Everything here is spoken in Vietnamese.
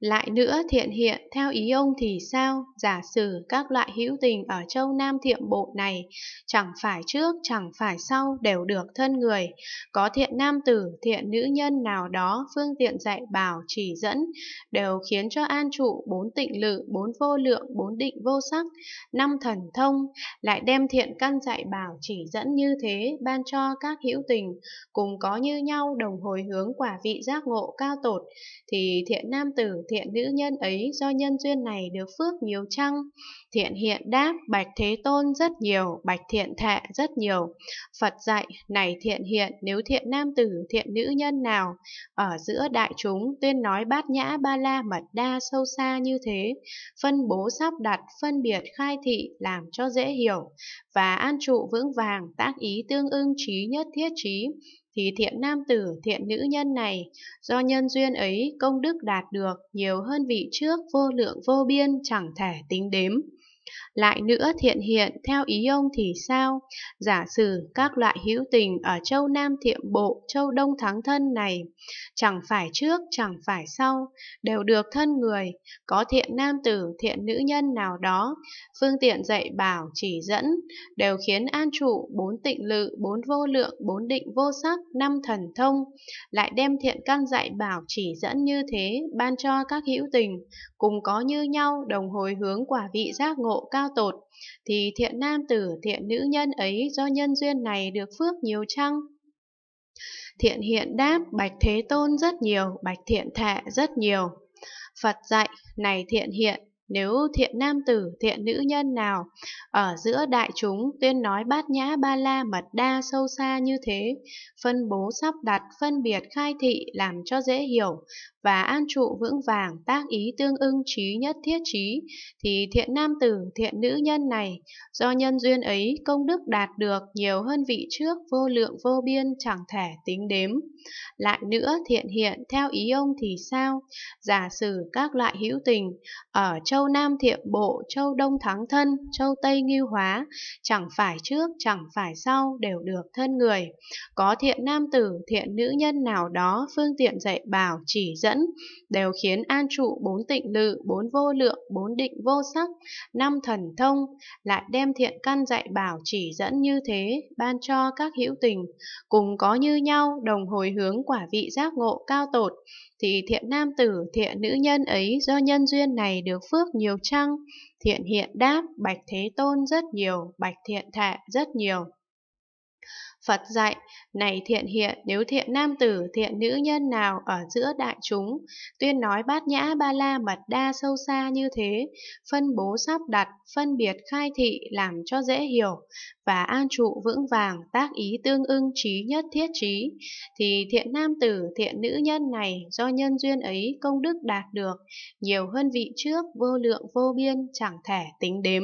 Lại nữa thiện hiện theo ý ông thì sao, giả sử các loại hữu tình ở châu Nam thiệm bộ này, chẳng phải trước, chẳng phải sau đều được thân người, có thiện nam tử, thiện nữ nhân nào đó phương tiện dạy bảo, chỉ dẫn, đều khiến cho an trụ bốn tịnh lự, bốn vô lượng, bốn định vô sắc, năm thần thông, lại đem thiện căn dạy bảo, chỉ dẫn như thế, ban cho các hữu tình, cùng có như nhau đồng hồi hướng quả vị giác ngộ cao tột, thì thiện nam tử, thiện nữ nhân ấy do nhân duyên này được phước nhiều chăng? Thiện hiện đáp, bạch thế tôn rất nhiều, bạch thiện thệ rất nhiều. Phật dạy, này thiện hiện, nếu thiện nam tử, thiện nữ nhân nào, ở giữa đại chúng tuyên nói bát nhã ba la mật đa sâu xa như thế, phân bố sắp đặt, phân biệt khai thị làm cho dễ hiểu, và an trụ vững vàng, tác ý tương ưng trí nhất thiết trí, thì thiện nam tử, thiện nữ nhân này, do nhân duyên ấy công đức đạt được nhiều hơn vị trước vô lượng vô biên chẳng thể tính đếm. Lại nữa thiện hiện theo ý ông thì sao? Giả sử các loại hữu tình ở châu Nam thiệm bộ, châu Đông thắng thân này, chẳng phải trước, chẳng phải sau, đều được thân người, có thiện nam tử, thiện nữ nhân nào đó, phương tiện dạy bảo, chỉ dẫn, đều khiến an trụ, bốn tịnh lự, bốn vô lượng, bốn định vô sắc, năm thần thông, lại đem thiện căn dạy bảo, chỉ dẫn như thế, ban cho các hữu tình, cùng có như nhau, đồng hồi hướng quả vị giác ngộ các giao tột, thì thiện nam tử thiện nữ nhân ấy do nhân duyên này được phước nhiều chăng? Thiện hiện đáp bạch thế tôn rất nhiều, bạch thiện thệ rất nhiều. Phật dạy, này thiện hiện, nếu thiện nam tử, thiện nữ nhân nào ở giữa đại chúng tuyên nói bát nhã ba la mật đa sâu xa như thế, phân bố sắp đặt, phân biệt khai thị làm cho dễ hiểu và an trụ vững vàng tác ý tương ưng trí nhất thiết trí, thì thiện nam tử, thiện nữ nhân này do nhân duyên ấy công đức đạt được nhiều hơn vị trước vô lượng vô biên chẳng thể tính đếm. Lại nữa thiện hiện theo ý ông thì sao? Giả sử các loại hữu tình ở châu châu Nam thiệm bộ, châu Đông thắng thân, châu Tây nghiêu hóa, chẳng phải trước, chẳng phải sau, đều được thân người. Có thiện nam tử, thiện nữ nhân nào đó, phương tiện dạy bảo, chỉ dẫn, đều khiến an trụ bốn tịnh lự, bốn vô lượng, bốn định vô sắc, năm thần thông, lại đem thiện căn dạy bảo chỉ dẫn như thế, ban cho các hữu tình, cùng có như nhau, đồng hồi hướng quả vị giác ngộ cao tột, thì thiện nam tử, thiện nữ nhân ấy do nhân duyên này được phước nước nhiều chăng? Thiện hiện đáp, bạch thế tôn rất nhiều, bạch thiện thạ rất nhiều. Phật dạy, này thiện hiện, nếu thiện nam tử, thiện nữ nhân nào ở giữa đại chúng, tuyên nói bát nhã ba la mật đa sâu xa như thế, phân bố sắp đặt, phân biệt khai thị làm cho dễ hiểu, và an trụ vững vàng tác ý tương ưng trí nhất thiết trí, thì thiện nam tử, thiện nữ nhân này do nhân duyên ấy công đức đạt được, nhiều hơn vị trước vô lượng vô biên chẳng thể tính đếm.